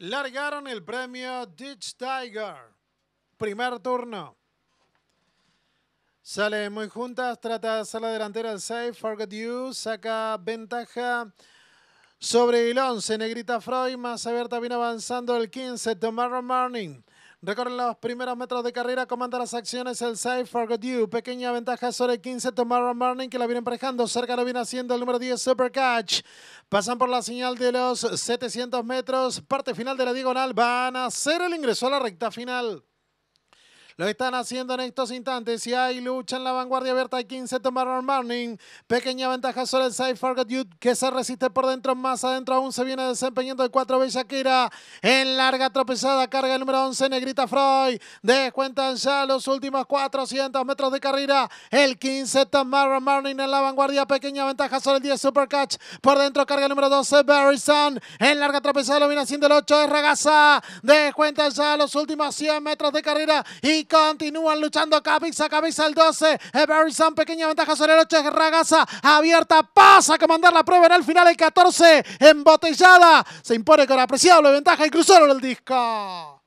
largaron el premio Ditch Tiger. Primer turno. Sale muy juntas, trata de hacer la delantera al safe. Forget You, saca ventaja sobre el 11, Negrita Freud, más abierta, viene avanzando el 15, Tomorrow Morning. Recorren los primeros metros de carrera, comanda las acciones el for Forgot You. Pequeña ventaja sobre 15 Tomorrow Morning que la viene emparejando. Cerca lo viene haciendo el número 10 Super Catch. Pasan por la señal de los 700 metros. Parte final de la diagonal. Van a hacer el ingreso a la recta final. Lo están haciendo en estos instantes y hay lucha en la vanguardia abierta. el 15 tomaron Morning. Pequeña ventaja sobre el Side Forget You que se resiste por dentro. Más adentro aún se viene desempeñando el 4 Shakira. En larga tropezada carga el número 11 Negrita Freud. Descuentan ya los últimos 400 metros de carrera. El 15 Tomorrow Morning en la vanguardia. Pequeña ventaja sobre el 10 Supercatch. Por dentro carga el número 12 Barrison. En larga tropezada lo viene haciendo el 8 de Ragaza. Descuentan ya los últimos 100 metros de carrera. Y Continúan luchando cabeza a cabeza el 12. Everson, pequeña ventaja sobre el 8. Ragaza abierta. Pasa a comandar la prueba en el final el 14. Embotellada. Se impone con apreciable ventaja y cruzaron el disco.